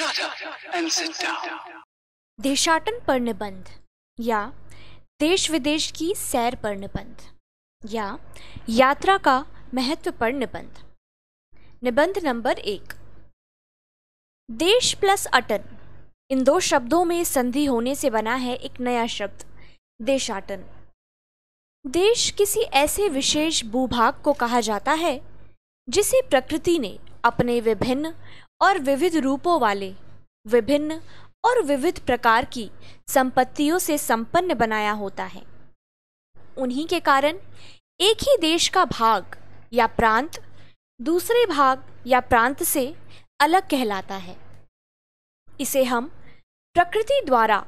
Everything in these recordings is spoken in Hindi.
Shut up and sit down. देशाटन पर निबंध या देश विदेश की सैर पर निबंध या यात्रा का महत्व पर निबंध निबंध नंबर एक देश प्लस अटन इन दो शब्दों में संधि होने से बना है एक नया शब्द देशाटन देश किसी ऐसे विशेष भूभाग को कहा जाता है जिसे प्रकृति ने अपने विभिन्न और विविध रूपों वाले विभिन्न और विविध प्रकार की संपत्तियों से संपन्न बनाया होता है उन्हीं के कारण एक ही देश का भाग या प्रांत दूसरे भाग या प्रांत से अलग कहलाता है इसे हम प्रकृति द्वारा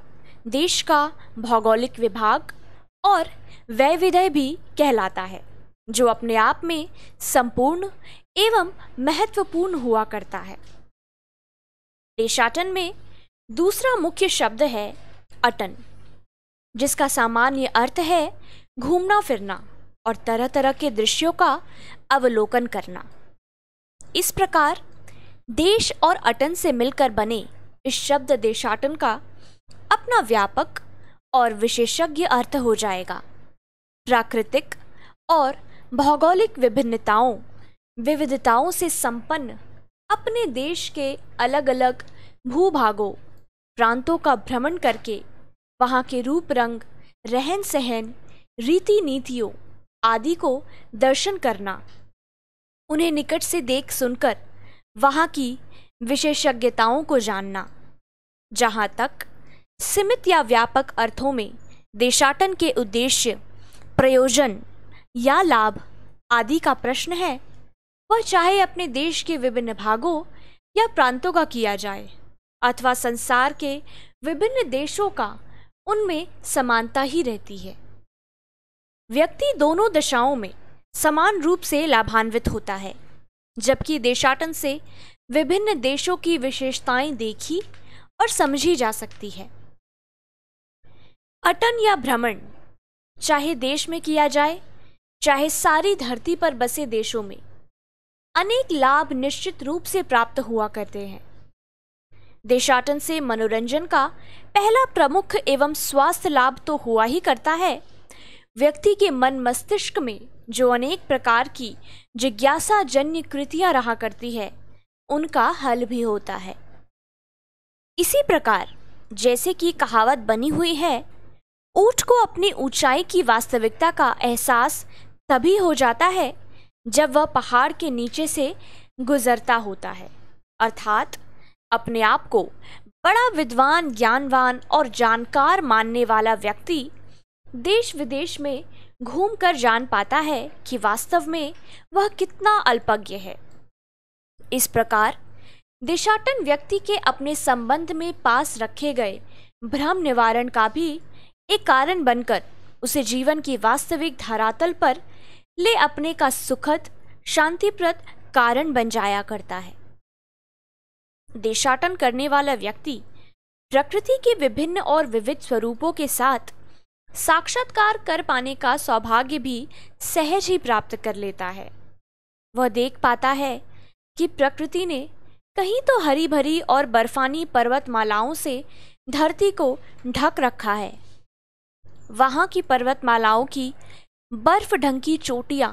देश का भौगोलिक विभाग और वैविध्य भी कहलाता है जो अपने आप में संपूर्ण एवं महत्वपूर्ण हुआ करता है देशाटन में दूसरा मुख्य शब्द है अटन जिसका सामान्य अर्थ है घूमना फिरना और तरह तरह के दृश्यों का अवलोकन करना इस प्रकार देश और अटन से मिलकर बने इस शब्द देशाटन का अपना व्यापक और विशेषज्ञ अर्थ हो जाएगा प्राकृतिक और भौगोलिक विभिन्नताओं विविधताओं से संपन्न अपने देश के अलग अलग भूभागों प्रांतों का भ्रमण करके वहाँ के रूप रंग रहन सहन रीति नीतियों आदि को दर्शन करना उन्हें निकट से देख सुनकर वहाँ की विशेषज्ञताओं को जानना जहाँ तक सीमित या व्यापक अर्थों में देशाटन के उद्देश्य प्रयोजन या लाभ आदि का प्रश्न है वह चाहे अपने देश के विभिन्न भागों या प्रांतों का किया जाए अथवा संसार के विभिन्न देशों का उनमें समानता ही रहती है व्यक्ति दोनों दशाओं में समान रूप से लाभान्वित होता है जबकि देशाटन से विभिन्न देशों की विशेषताएं देखी और समझी जा सकती है अटन या भ्रमण चाहे देश में किया जाए चाहे सारी धरती पर बसे देशों में अनेक लाभ निश्चित रूप से प्राप्त हुआ करते हैं देशाटन से मनोरंजन का पहला प्रमुख एवं स्वास्थ्य लाभ तो हुआ ही करता है व्यक्ति के मन मस्तिष्क में जो अनेक प्रकार की जिज्ञासा जन्य कृतियां रहा करती है उनका हल भी होता है इसी प्रकार जैसे कि कहावत बनी हुई है ऊट को अपनी ऊंचाई की वास्तविकता का एहसास तभी हो जाता है जब वह पहाड़ के नीचे से गुजरता होता है अर्थात अपने आप को बड़ा विद्वान ज्ञानवान और जानकार मानने वाला व्यक्ति देश विदेश में घूमकर जान पाता है कि वास्तव में वह कितना अल्पज्ञ है इस प्रकार दिशाटन व्यक्ति के अपने संबंध में पास रखे गए भ्रम निवारण का भी एक कारण बनकर उसे जीवन की वास्तविक धरातल पर ले अपने का सुखद शांतिप्रद कारण बन जाया करता है देशाटन करने वाला व्यक्ति प्रकृति के विभिन्न और विविध स्वरूपों के साथ साक्षात्कार कर पाने का सौभाग्य भी सहज ही प्राप्त कर लेता है वह देख पाता है कि प्रकृति ने कहीं तो हरी भरी और बर्फानी पर्वतमालाओं से धरती को ढक रखा है वहां की पर्वतमालाओं की बर्फ ढंकी चोटियाँ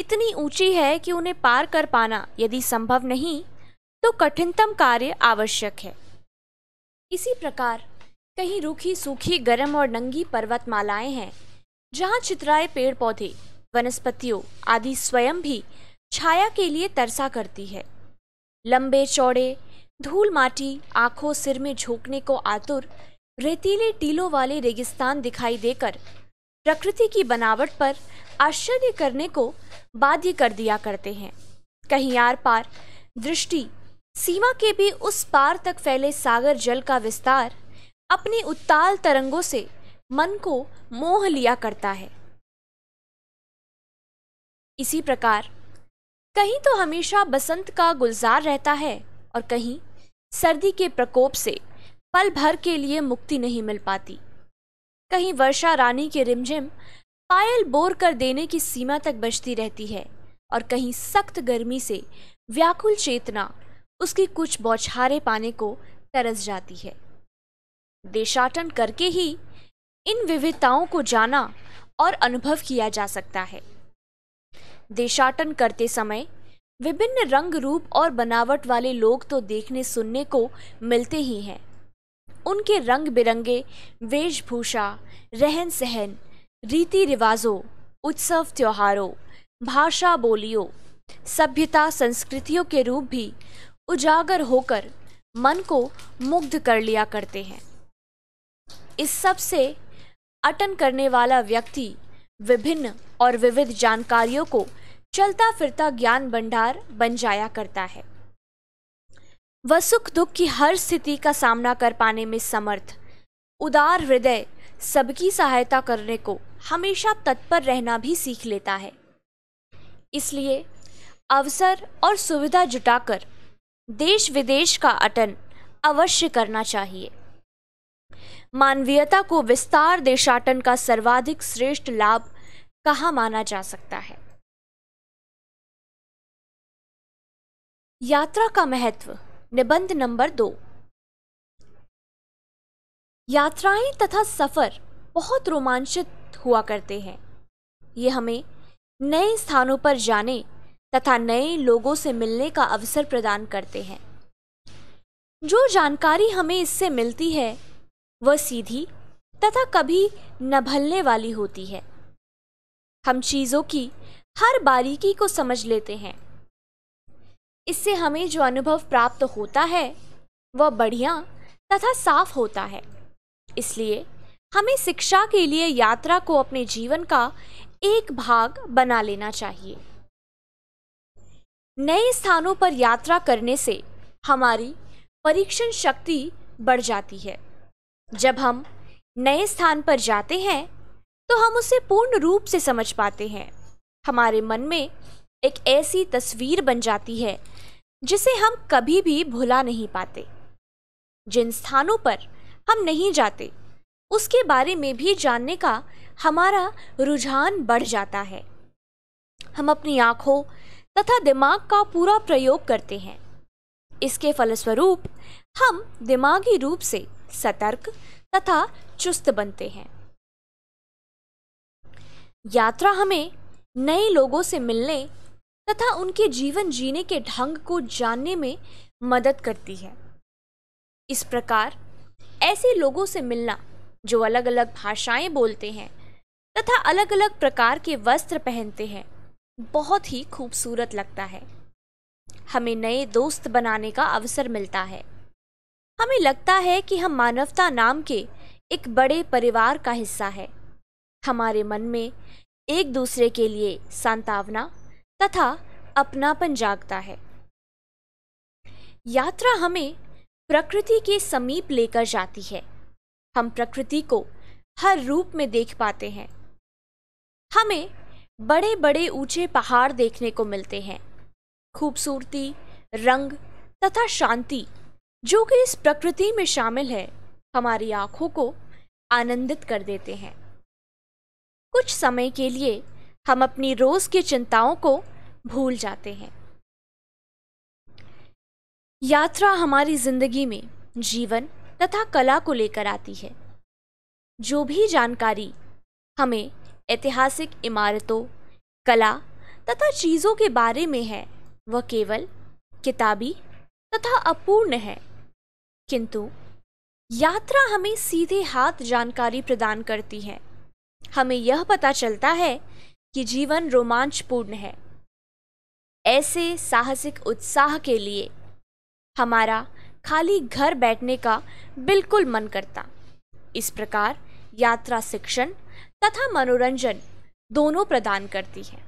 इतनी ऊंची है कि उन्हें पार कर पाना यदि संभव नहीं तो कठिनतम कार्य आवश्यक है इसी प्रकार कहीं रूखी सूखी गर्म और नंगी पर्वतमालाएं हैं जहां चित्राए पेड़ पौधे वनस्पतियों आदि स्वयं भी छाया के लिए तरसा करती है लंबे चौड़े धूल माटी आंखों सिर में झोंकने को आतुर रेतीले टीलों वाले रेगिस्तान दिखाई देकर प्रकृति की बनावट पर आश्चर्य करने को बाध्य कर दिया करते हैं कहीं आर पार दृष्टि सीमा के भी उस पार तक फैले सागर जल का विस्तार अपनी उत्ताल तरंगों से मन को मोह लिया करता है इसी प्रकार कहीं तो हमेशा बसंत का गुलजार रहता है और कहीं सर्दी के प्रकोप से पल भर के लिए मुक्ति नहीं मिल पाती कहीं वर्षा रानी के रिमझिम पायल बोर कर देने की सीमा तक बजती रहती है और कहीं सख्त गर्मी से व्याकुल चेतना उसकी कुछ बौछारे पाने को तरस जाती है देशाटन करके ही इन विविधताओं को जाना और अनुभव किया जा सकता है देशाटन करते समय विभिन्न रंग रूप और बनावट वाले लोग तो देखने सुनने को मिलते ही हैं उनके रंग बिरंगे वेशभूषा रहन सहन रीति रिवाजों उत्सव त्योहारों भाषा बोलियों सभ्यता संस्कृतियों के रूप भी उजागर होकर मन को मुग्ध कर लिया करते हैं इस सब से अटन करने वाला व्यक्ति विभिन्न और विविध जानकारियों को चलता फिरता ज्ञान भंडार बन जाया करता है वह सुख दुख की हर स्थिति का सामना कर पाने में समर्थ उदार हृदय सबकी सहायता करने को हमेशा तत्पर रहना भी सीख लेता है इसलिए अवसर और सुविधा जुटाकर देश विदेश का अटन अवश्य करना चाहिए मानवीयता को विस्तार देशाटन का सर्वाधिक श्रेष्ठ लाभ कहा माना जा सकता है यात्रा का महत्व निबंध नंबर दो यात्राएं तथा सफ़र बहुत रोमांचित हुआ करते हैं ये हमें नए स्थानों पर जाने तथा नए लोगों से मिलने का अवसर प्रदान करते हैं जो जानकारी हमें इससे मिलती है वह सीधी तथा कभी न भलने वाली होती है हम चीज़ों की हर बारीकी को समझ लेते हैं इससे हमें जो अनुभव प्राप्त होता है वह बढ़िया तथा साफ होता है इसलिए हमें शिक्षा के लिए यात्रा को अपने जीवन का एक भाग बना लेना चाहिए नए स्थानों पर यात्रा करने से हमारी परीक्षण शक्ति बढ़ जाती है जब हम नए स्थान पर जाते हैं तो हम उसे पूर्ण रूप से समझ पाते हैं हमारे मन में एक ऐसी तस्वीर बन जाती है जिसे हम कभी भी भुला नहीं पाते जिन स्थानों पर हम नहीं जाते उसके बारे में भी जानने का हमारा रुझान बढ़ जाता है हम अपनी आंखों तथा दिमाग का पूरा प्रयोग करते हैं इसके फलस्वरूप हम दिमागी रूप से सतर्क तथा चुस्त बनते हैं यात्रा हमें नए लोगों से मिलने तथा उनके जीवन जीने के ढंग को जानने में मदद करती है इस प्रकार ऐसे लोगों से मिलना जो अलग अलग भाषाएं बोलते हैं तथा अलग अलग प्रकार के वस्त्र पहनते हैं बहुत ही खूबसूरत लगता है हमें नए दोस्त बनाने का अवसर मिलता है हमें लगता है कि हम मानवता नाम के एक बड़े परिवार का हिस्सा है हमारे मन में एक दूसरे के लिए सांतावना तथा अपनापन जागता है यात्रा हमें प्रकृति के समीप लेकर जाती है हम प्रकृति को हर रूप में देख पाते हैं हमें बड़े बड़े ऊंचे पहाड़ देखने को मिलते हैं खूबसूरती रंग तथा शांति जो कि इस प्रकृति में शामिल है हमारी आंखों को आनंदित कर देते हैं कुछ समय के लिए हम अपनी रोज की चिंताओं को भूल जाते हैं यात्रा हमारी जिंदगी में जीवन तथा कला को लेकर आती है जो भी जानकारी हमें ऐतिहासिक इमारतों कला तथा चीज़ों के बारे में है वह केवल किताबी तथा अपूर्ण है किंतु यात्रा हमें सीधे हाथ जानकारी प्रदान करती है हमें यह पता चलता है कि जीवन रोमांचपूर्ण है ऐसे साहसिक उत्साह के लिए हमारा खाली घर बैठने का बिल्कुल मन करता इस प्रकार यात्रा शिक्षण तथा मनोरंजन दोनों प्रदान करती है